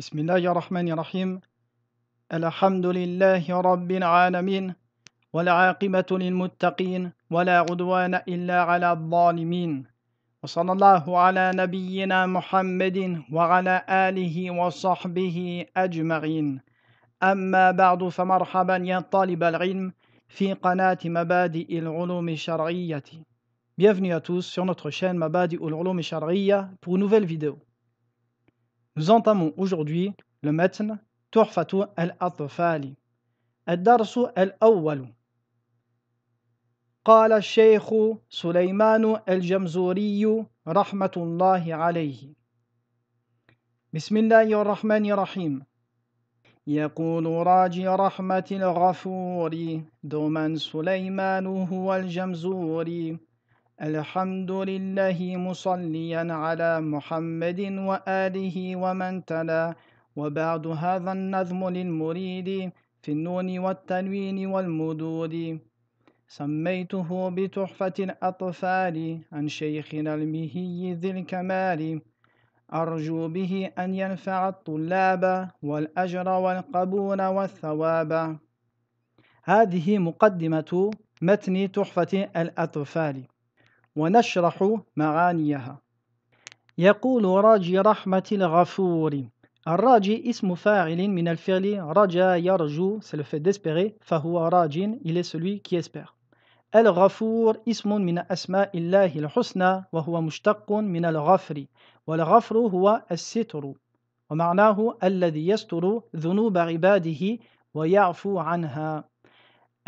بسم الله الرحمن الرحيم الحمد لله رب العالمين والعاقبة للمتقين ولا عدوان إلا على الظالمين وصلى الله على نبينا محمد وعلى آله وصحبه أجمعين أما بعد فمرحبا يا طالب العلم في قناة مبادئ العلوم الشرعية Bienvenue à tous sur notre chaîne Mabadi ul Ulum Shar'iyya pour une nouvelle vidéo. Nous entamons aujourd'hui le al-Atfali. تحفة الأطفال الدرس الأول قال الشيخ سليمان الجمزوري رحمة الله عليه بسم الله الرحمن الرحيم يقول راجي رحمة الغفور دوما سليمان هو الجمزوري الحمد لله مصليا على محمد وآله ومن تلا وبعد هذا النظم للمريد في النون والتنوين والمدود سميته بتحفة الأطفال عن شيخنا المهي ذي الكمال أرجو به أن ينفع الطلاب والأجر والقبول والثواب هذه مقدمة متن تحفة الأطفال ونشرح معانيها يقول راجي رحمة الغفور الراجي اسم فاعل من الفعل رجا يرجو c'est le فهو راج إلى est celui qui espère الغفور اسم من أسماء الله الحسنى وهو مشتق من الغفر والغفر هو الستر ومعناه الذي يستر ذنوب عباده ويعفو عنها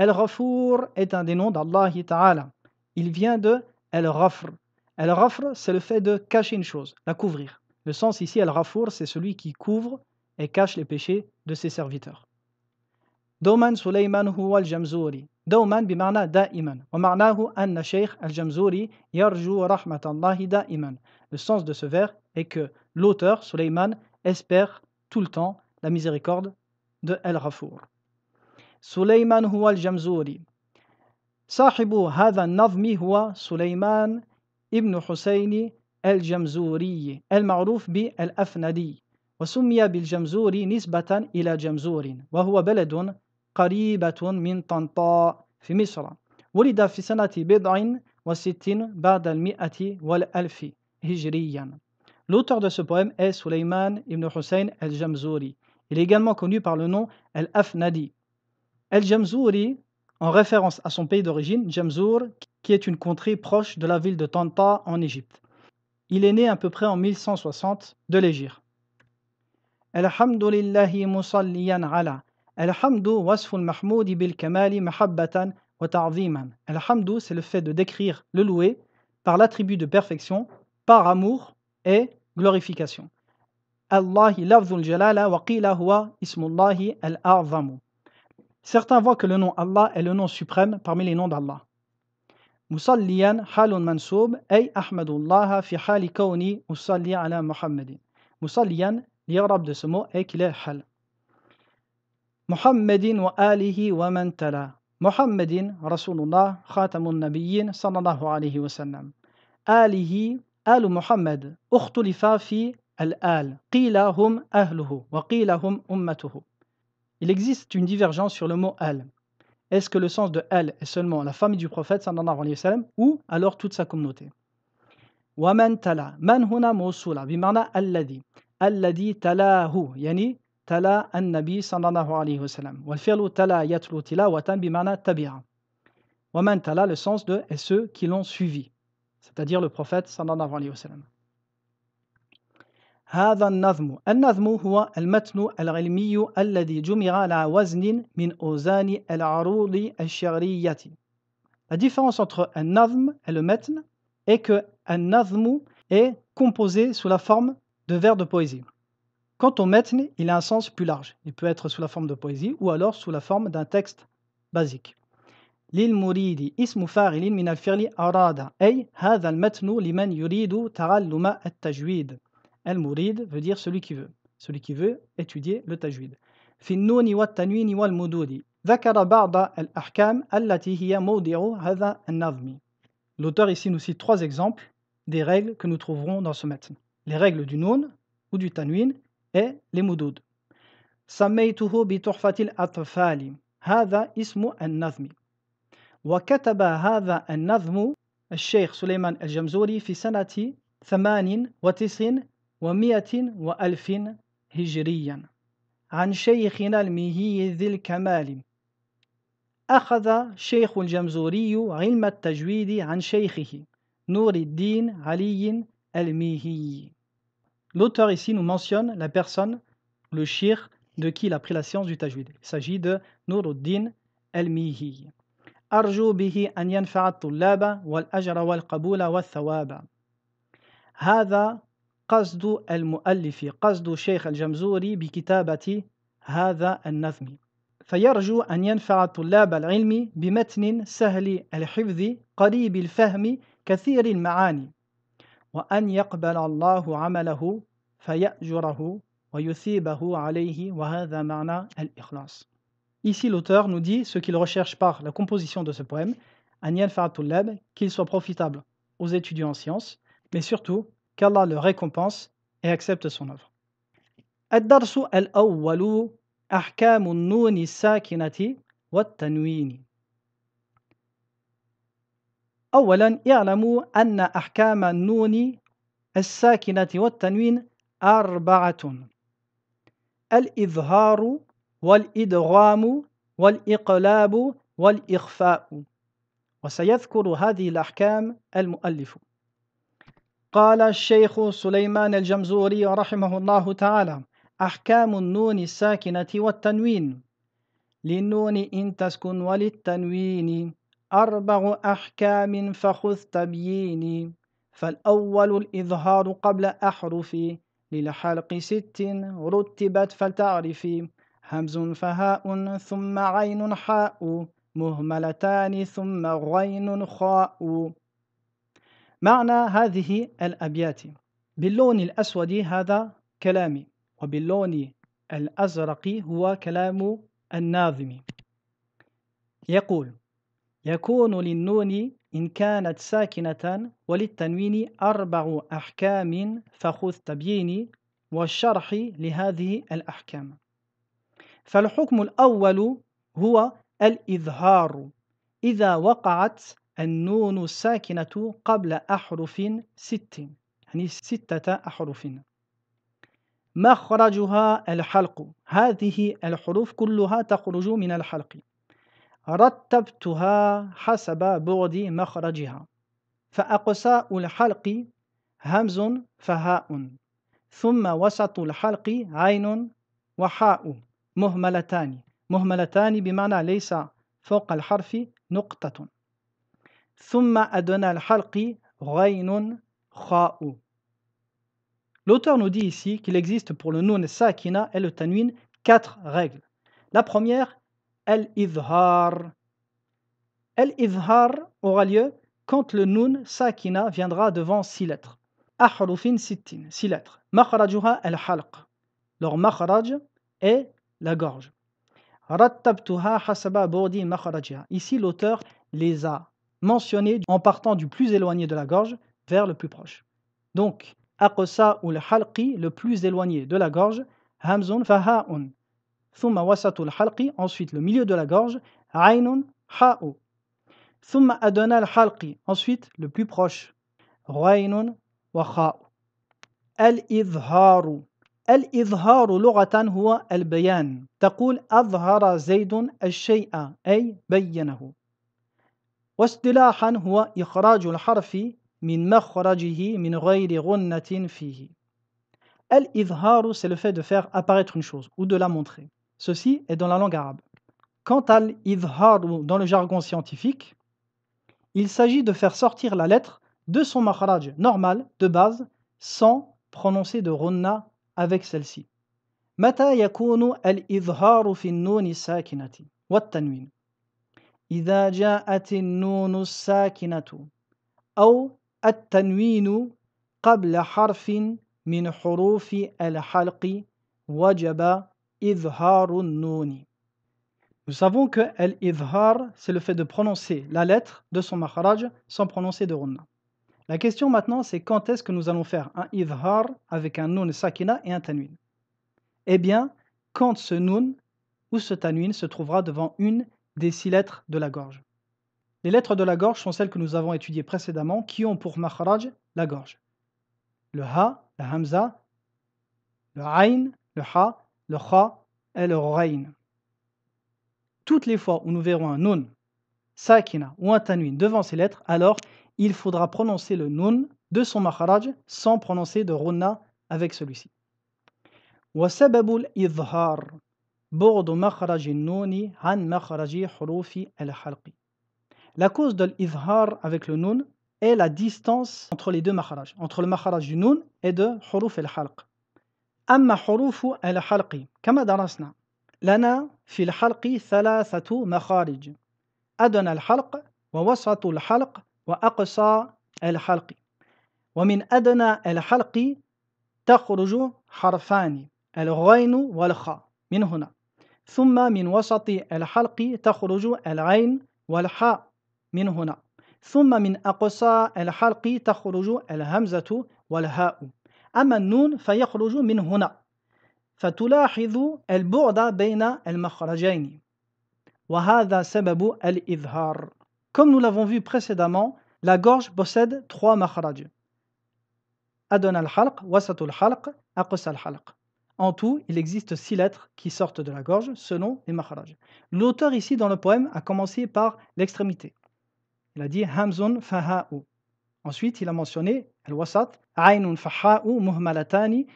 الغفور est un des noms d'Allah Ta'ala il vient de Al-Rafr. Al-Rafr, c'est le fait de cacher une chose, la couvrir. Le sens ici, Al-Rafour, c'est celui qui couvre et cache les péchés de ses serviteurs. huwa jamzuri هو الجمزوري Daiman » o دائما hu anna shaykh An-Nashaykh al-Jamzuri yarjou rahmatallahi daiman » Le sens de ce vers est que l'auteur, Suleiman, espère tout le temps la miséricorde de El Rafour. Suleiman huwa al-Jamzuri. صاحب هذا النظم هو سليمان ابن حسين الجمزوري المعروف بالأفندي وسمي بالجمزوري نسبة إلى جمزور وهو بلد قريبة من طنطاء في مصر ولد في سنة بضع وستين بعد المئة والألف هجريا L'auteur de ce poème est Sulaiman ibn Hussein al-Jamzouri. Il est également connu par le nom al-Afnadi. Al-Jamzouri en référence à son pays d'origine, Jamzour, qui est une contrée proche de la ville de Tanta en Égypte. Il est né à peu près en 1160 de l'Égypte. « Alhamdulillahi musalliyan ala. Alhamdu wasful mahmoudi bil kamali mahabbatan wa ta'ziman. Alhamdu, c'est le fait de décrire le loué par l'attribut de perfection, par amour et glorification. Allahi lafzul jalala wa qila ismullahi al Certains voient que le nom Allah est le nom suprême parmi les noms d'Allah. مصليا حال منصوب أي أحمد الله في حال كوني أصلي على محمد مصليا ليغرب de ce mot et qu'il est حال محمد وآله ومن تلا محمد رسول الله خاتم النبيين صلى الله عليه وسلم آله آل محمد اختلف في الآل قيل هم أهله وقيل هم أمته Il existe une divergence sur le mot al. Est-ce que le sens de al est seulement la famille du prophète sallallahu alayhi wa ou alors toute sa communauté ومن tala tala hu yani tala الذي الذي tala hu yani wa صلى الله عليه وسلم tala yatlu tila watan tabi'a. Wa Waman tala le sens de et ceux qui l'ont suivi c'est-à-dire le prophète sallallahu alayhi wa la différence entre un nazm et le metn est que un nazm est composé sous la forme de vers de poésie. Quant au metn, il a un sens plus large. Il peut être sous la forme de poésie ou alors sous la forme d'un texte basique. Al-murid veut dire celui qui veut. Celui qui veut étudier le tajwid. Finnouni wa tanwini wa al-mududi. Zakara ba'da al-ahkam allati hiya mawdi'u hadha an-nazmi. L'auteur ici nous cite trois exemples des règles que nous trouverons dans ce matin. Les règles du noun ou du tanwin et les mudud. Samaytuhu bi tuhfatil atfali. Hadha ismu an-nazmi. Wa kataba hadha an-nazmu al سليمان fi في سنة 98 ومئة وألف هجريا عن شيخنا المهي ذي الكمال أخذ شيخ الجمزوري علم التجويد عن شيخه نور الدين علي المهي L'auteur ici nous mentionne la personne, le shir, de qui il a pris la science du tajwid. Il s'agit de Nuruddin al-Mihi. Arjou bihi an yanfa'at tullaba wal ajra wal qaboula والقبول thawaba. Hada قصد المؤلف قصد شيخ الجمزوري بكتابة هذا النظم فيرجو أن ينفع طلاب العلم بمتن سهل الحفظ قريب الفهم كثير المعاني وأن يقبل الله عمله فيأجره ويثيبه عليه وهذا معنى الإخلاص Ici, l'auteur nous dit ce qu'il recherche par la composition de ce poème, Anyan Faratoullab, qu'il soit profitable aux étudiants en sciences, mais surtout qu'Allah le récompense et accepte son œuvre. الدرس الأول أحكام النون الساكنة والتنوين أولا اعلموا أن أحكام النون الساكنة والتنوين أربعة الإظهار والإدغام والإقلاب والإخفاء وسيذكر هذه الأحكام المؤلف قال الشيخ سليمان الجمزوري رحمه الله تعالى أحكام النون الساكنة والتنوين للنون إن تسكن وللتنوين أربع أحكام فخذ تبييني فالأول الإظهار قبل أحرفي للحلق ست رتبت فلتعرفي همز فهاء ثم عين حاء مهملتان ثم غين خاء معنى هذه الأبيات باللون الأسود هذا كلامي وباللون الأزرق هو كلام الناظم يقول يكون للنون إن كانت ساكنة وللتنوين أربع أحكام فخذ تبييني والشرح لهذه الأحكام فالحكم الأول هو الإظهار إذا وقعت النون الساكنة قبل أحرف ست يعني ستة أحرف مخرجها الحلق هذه الحروف كلها تخرج من الحلق رتبتها حسب بعد مخرجها فأقصاء الحلق همز فهاء ثم وسط الحلق عين وحاء مهملتان مهملتان بمعنى ليس فوق الحرف نقطة L'auteur nous dit ici qu'il existe pour le noun sakina et le tanwin quatre règles. La première, al-izhar. el izhar aura lieu quand le noun sakina viendra devant six lettres. Ahrufin sittin, six lettres. Makhrajuha el halq Leur makhraj est la gorge. Rattabtuha hasaba bordi Ici, l'auteur les a mentionné en partant du plus éloigné de la gorge vers le plus proche. Donc, aqsa ou le halqi, le plus éloigné de la gorge, hamzun faha'un. Thumma wasatul halqi, ensuite le milieu de la gorge, aynun ha'u. Thumma Adonal al halqi, ensuite le plus proche, El wa El al Loratan Hua al Bayan Taqul Adhara zeidun al shay'a, ay bayyanahu. واصطلاحا هو إخراج الحرف من مخرجه من غير غنة فيه الإظهار c'est le fait de faire apparaître une chose ou de la montrer ceci est dans la langue arabe quant à l'idhar dans le jargon scientifique il s'agit de faire sortir la lettre de son makhraj normal de base sans prononcer de ronna avec celle-ci متى يكون الإظهار في النون الساكنة والتنوين nous savons que al c'est le fait de prononcer la lettre de son maharaj sans prononcer de runna. La question maintenant, c'est quand est-ce que nous allons faire un ivhar avec un nun sakina et un tanwin Eh bien, quand ce nun ou ce tanwin se trouvera devant une des six lettres de la gorge. Les lettres de la gorge sont celles que nous avons étudiées précédemment qui ont pour makhraj la gorge. Le ha, la hamza, le hain le ha, le kha et le rain. Toutes les fois où nous verrons un nun, sakina ou un tanwin devant ces lettres, alors il faudra prononcer le nun de son makhraj sans prononcer de runna avec celui-ci. بعد مخرج النون عن مخرج حروف الحلق. La cause de l'izhar avec le nun est la distance entre les deux makharaj, entre le makharaj du nun et de حروف الحلق. أما حروف الحلق كما درسنا لنا في الحلق ثلاثة مخارج أدنى الحلق ووسط الحلق وأقصى الحلق ومن أدنى الحلق تخرج حرفان الغين والخاء من هنا ثم من وسط الحلق تخرج العين والحاء من هنا ثم من أقصى الحلق تخرج الهمزة والهاء أما النون فيخرج من هنا فتلاحظ البعد بين المخرجين وهذا سبب الإظهار Comme nous l'avons vu précédemment, la gorge possède trois makhraj. Adon al-halq, wasat al-halq, aqsa al-halq. En tout, il existe six lettres qui sortent de la gorge selon les maharaj. L'auteur ici dans le poème a commencé par l'extrémité. Il a dit Hamzun faha'u. Ensuite, il a mentionné al-wasat, Ainun faha'u muhmalatani.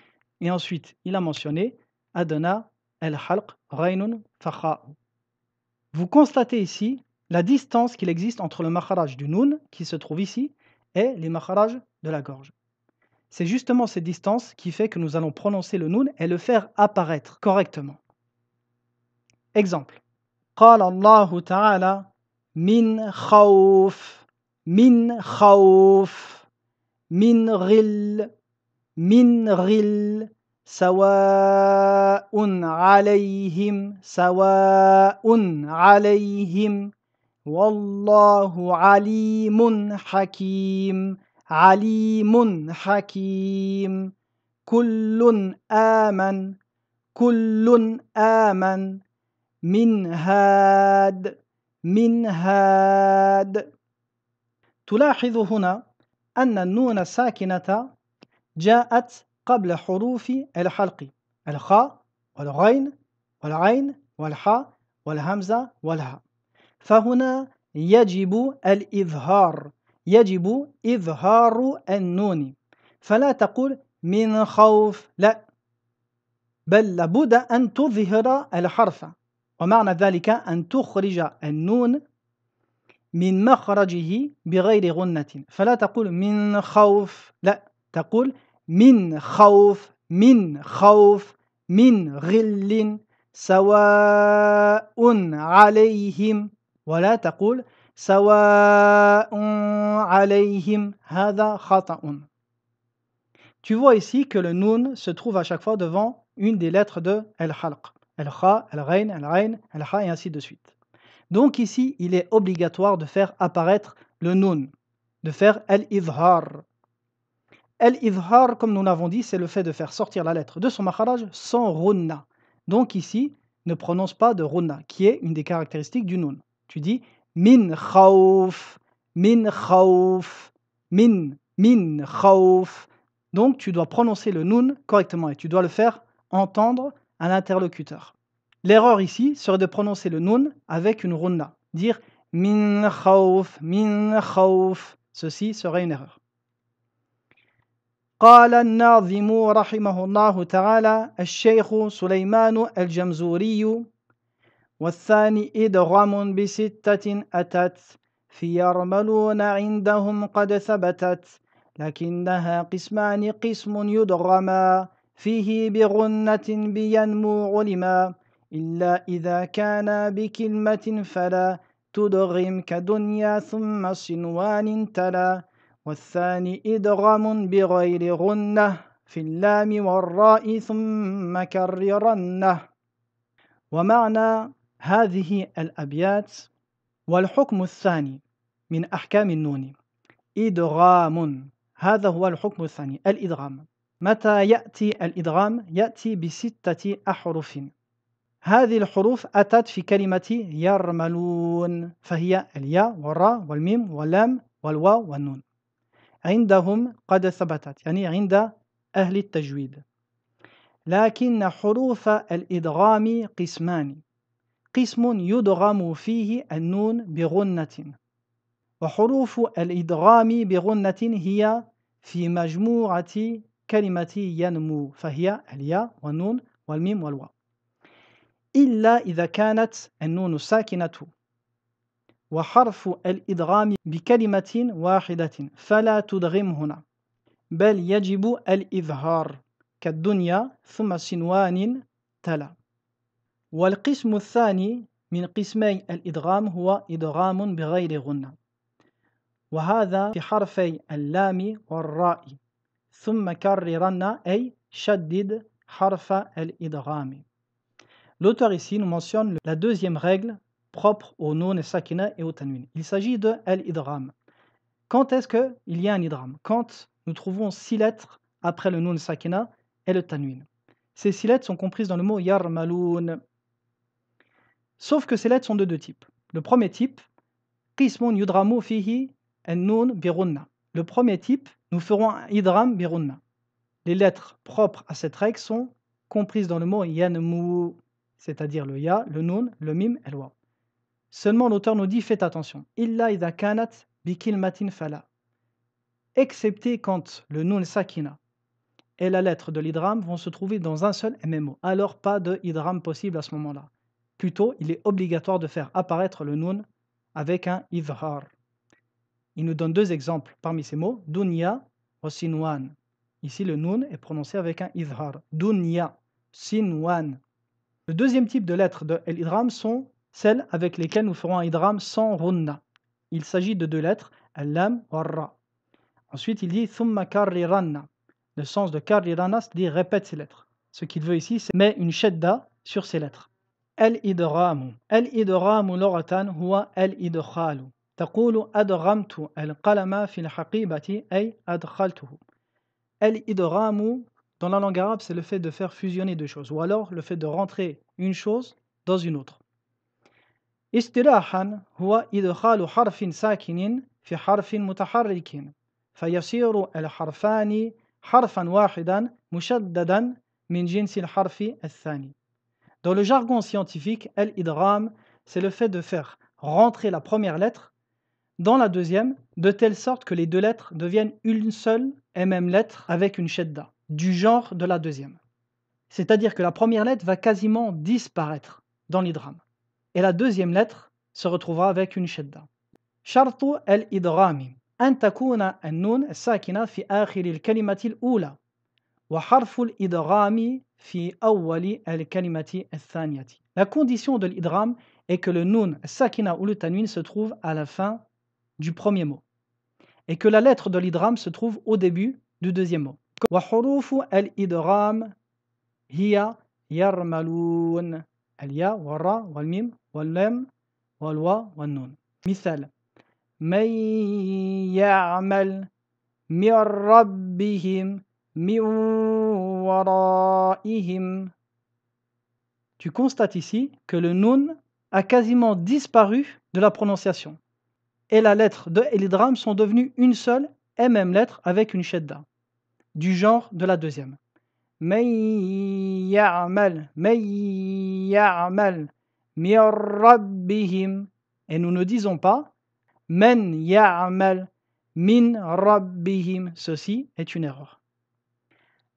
Et ensuite, il a mentionné adana al-halq, Rainun faha'u. Vous constatez ici la distance qu'il existe entre le maharaj du Nun » qui se trouve ici, et les maharaj de la gorge. C'est justement cette distance qui fait que nous allons prononcer le nun et le faire apparaître correctement. Exemple. قال الله تعالى من خوف من خوف من غل من غل سواء عليهم سواء عليهم والله عليم حكيم عليم حكيم كل آمن كل آمن من هاد من هاد تلاحظ هنا أن النون الساكنة جاءت قبل حروف الحلق الخاء والغين والعين والحاء والهمزة والهاء فهنا يجب الإظهار يجب إظهار النون فلا تقول من خوف لا بل لابد أن تظهر الحرف ومعنى ذلك أن تخرج النون من مخرجه بغير غنة فلا تقول من خوف لا تقول من خوف من خوف من غل سواء عليهم ولا تقول Tu vois ici que le Noun se trouve à chaque fois devant une des lettres de el halq el kha el rain el rain el ha et ainsi de suite. Donc ici, il est obligatoire de faire apparaître le Noun, de faire el izhar el izhar comme nous l'avons dit, c'est le fait de faire sortir la lettre de son maharaj sans runna. Donc ici, ne prononce pas de runna, qui est une des caractéristiques du Noun. Tu dis min khawf, min khawf, min, min khawf. Donc tu dois prononcer le noun correctement et tu dois le faire entendre à l'interlocuteur. L'erreur ici serait de prononcer le noun avec une runna, dire min khawf, min khawf. Ceci serait une erreur. والثاني إدغام بستة أتت في يرملون عندهم قد ثبتت لكنها قسمان قسم يدغما فيه بغنة بينمو علما إلا إذا كان بكلمة فلا تدغم كدنيا ثم صنوان تلا والثاني إدغام بغير غنة في اللام والراء ثم كررنه ومعنى هذه الأبيات والحكم الثاني من أحكام النون إدغام هذا هو الحكم الثاني الإدغام متى يأتي الإدغام؟ يأتي بستة أحرف هذه الحروف أتت في كلمة يرملون فهي الياء والراء والميم واللام والواو والنون عندهم قد ثبتت يعني عند أهل التجويد لكن حروف الإدغام قسمان قسم يدغم فيه النون بغنة وحروف الإدغام بغنة هي في مجموعة كلمة ينمو فهي الياء والنون والميم والواء إلا إذا كانت النون ساكنة وحرف الإدغام بكلمة واحدة فلا تدغم هنا بل يجب الإظهار كالدنيا ثم سنوان تلا L'auteur ici nous mentionne la deuxième règle propre au noun sakina et au tanwin. Il s'agit de l'idram. Quand est-ce qu'il y a un idram Quand nous trouvons six lettres après le noun sakina et le tanwin. Ces six lettres sont comprises dans le mot yarmaloun. Sauf que ces lettres sont de deux types. Le premier type, yudramu fihi Le premier type, nous ferons un idram birunna. Les lettres propres à cette règle sont comprises dans le mot yanmu, c'est-à-dire le ya, le nun, le mim et le wa ». Seulement l'auteur nous dit faites attention. Illa idha kanat matin fala. Excepté quand le nun sakina et la lettre de l'idram vont se trouver dans un seul MMO. Alors pas de idram possible à ce moment-là. Plutôt, il est obligatoire de faire apparaître le nun avec un idhar. Il nous donne deux exemples parmi ces mots, dunya ou sinwan. Ici, le nun est prononcé avec un idhar, Dunya, sinwan. Le deuxième type de lettres de l'idram sont celles avec lesquelles nous ferons un idram sans runna. Il s'agit de deux lettres, al-lam ou Ensuite, il dit thumma karriranna. Le sens de karriranna, cest dit: répète ces lettres. Ce qu'il veut ici, c'est mettre une shedda sur ces lettres. الإدغام الإدغام لغة هو الإدخال تقول أدغمت القلم في الحقيبة أي أدخلته الإدغام dans la langue arabe c'est le fait de faire fusionner deux choses ou alors le fait de rentrer une chose dans une autre اصطلاحا هو إدخال حرف ساكن في حرف متحرك فيصير الحرفان حرفا واحدا مشددا من جنس الحرف الثاني Dans le jargon scientifique, el c'est le fait de faire rentrer la première lettre dans la deuxième, de telle sorte que les deux lettres deviennent une seule et même lettre avec une shadda, du genre de la deuxième. C'est-à-dire que la première lettre va quasiment disparaître dans l'idram, et la deuxième lettre se retrouvera avec une shadda. el-idrami. أن تكون وحرف الإدغام في أول الكلمة الثانية La condition de l'idram est que le nun, sakina ou le tanwin se trouve à la fin du premier mot et que la lettre de l'idram se trouve au début du deuxième mot. وحروف الإدغام هي يرملون الياء والراء والميم واللام والوا والنون مثال من يعمل من ربهم tu constates ici que le nun a quasiment disparu de la prononciation. Et la lettre de et les drames sont devenus une seule et même lettre avec une shedda, du genre de la deuxième. Et nous ne disons pas men min rabbihim. Ceci est une erreur.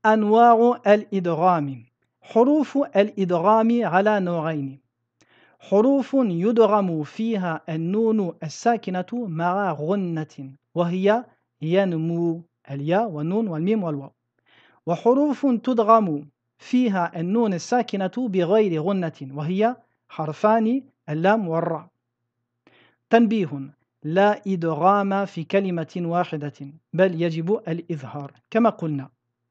أنواع الإدغام حروف الإدغام على نوعين حروف يدغم فيها النون الساكنة مع غنة وهي ينمو الياء والنون والميم والواو وحروف تدغم فيها النون الساكنة بغير غنة وهي حرفان اللام والراء تنبيه لا إدغام في كلمة واحدة بل يجب الإظهار كما قلنا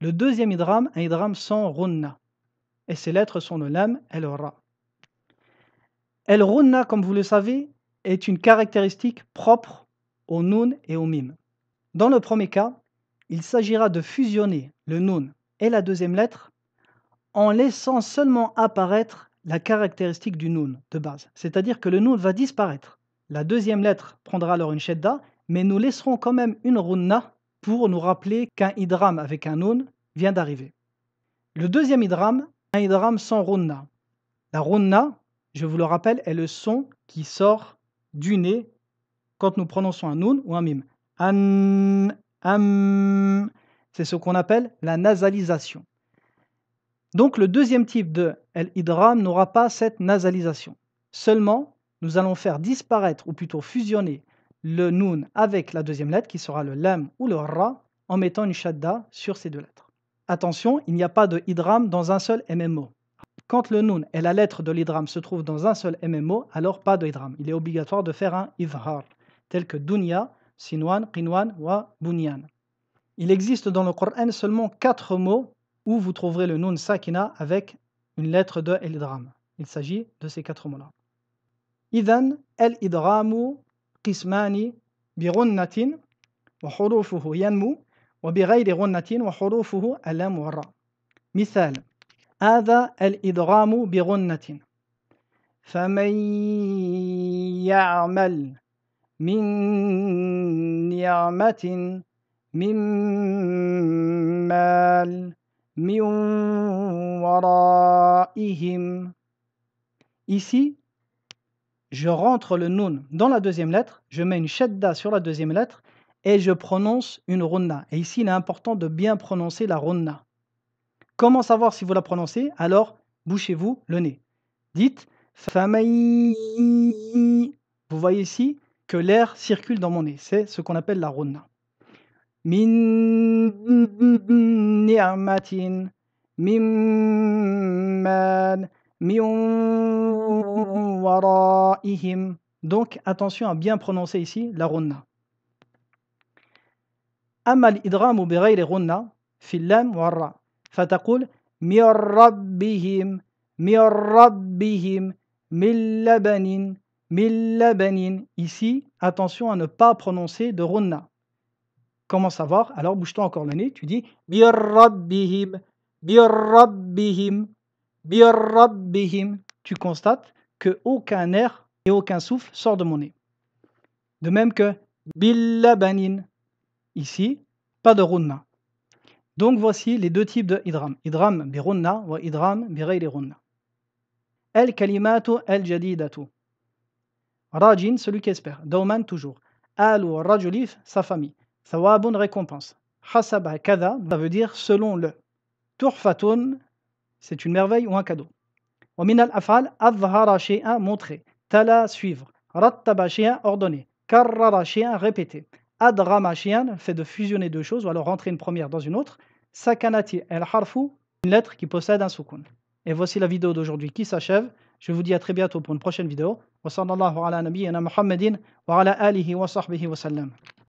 Le deuxième idram, un idram sans runna. Et ces lettres sont le lam et le ra. El runna, comme vous le savez, est une caractéristique propre au nun et au mim. Dans le premier cas, il s'agira de fusionner le nun et la deuxième lettre en laissant seulement apparaître la caractéristique du nun de base. C'est-à-dire que le nun va disparaître. La deuxième lettre prendra alors une shedda, mais nous laisserons quand même une runna pour nous rappeler qu'un hydrame avec un nun vient d'arriver. Le deuxième hydrame, un hydrame sans runna. La runna, je vous le rappelle, est le son qui sort du nez quand nous prononçons un nun ou un mime. c'est ce qu'on appelle la nasalisation. Donc le deuxième type de el n'aura pas cette nasalisation. Seulement, nous allons faire disparaître, ou plutôt fusionner, le noun avec la deuxième lettre qui sera le lam ou le ra en mettant une shadda sur ces deux lettres. Attention, il n'y a pas de idram dans un seul MMO. Quand le noun et la lettre de l'idram se trouvent dans un seul MMO, alors pas de idram. Il est obligatoire de faire un izhar, tel que dunya, sinwan, qinwan ou bunyan. Il existe dans le Coran seulement quatre mots où vous trouverez le noun sakina avec une lettre de l'idram. Il s'agit de ces quatre mots-là. Idan, el idramu قسمان بغنة وحروفه ينمو وبغير غنة وحروفه ألم والراء مثال هذا الإدغام بغنة فمن يعمل من نعمة من مال من ورائهم Ici, je rentre le noun dans la deuxième lettre, je mets une shadda sur la deuxième lettre et je prononce une runna. Et ici, il est important de bien prononcer la runna. Comment savoir si vous la prononcez Alors, bouchez-vous le nez. Dites Vous voyez ici que l'air circule dans mon nez. C'est ce qu'on appelle la runna. Min ni'matin mimman ihim. Donc attention à bien prononcer ici la runna. Amal Idram بغير غنة runna, filam warra. فتقول من ربهم millabanin, millabanin. Ici, attention à ne pas prononcer de runna. Comment savoir Alors bouge-toi encore le nez, tu dis bir rabbihim rabbihim tu constates que aucun air et aucun souffle sort de mon nez. De même que Billabanin, ici, pas de runna. Donc voici les deux types de idram. Idram bi runna idram bi runna. El kalimatu el jadidatu. Rajin, celui qui espère. Dauman, toujours. Al rajulif, sa famille. Thawabun, récompense. Hasaba kada, ça veut dire selon le. Turfatun, c'est une merveille ou un cadeau. al Afal أظهر شيئا montrer Tala suivre رتب شيئا ordonner كرر شيئا répéter أدغم شيئا fait de fusionner deux choses ou alors rentrer une première dans une autre el harfou, une lettre qui possède un soukoun et voici la vidéo d'aujourd'hui qui s'achève je vous dis à très bientôt pour une prochaine vidéo wa ala muhammadin wa ala wa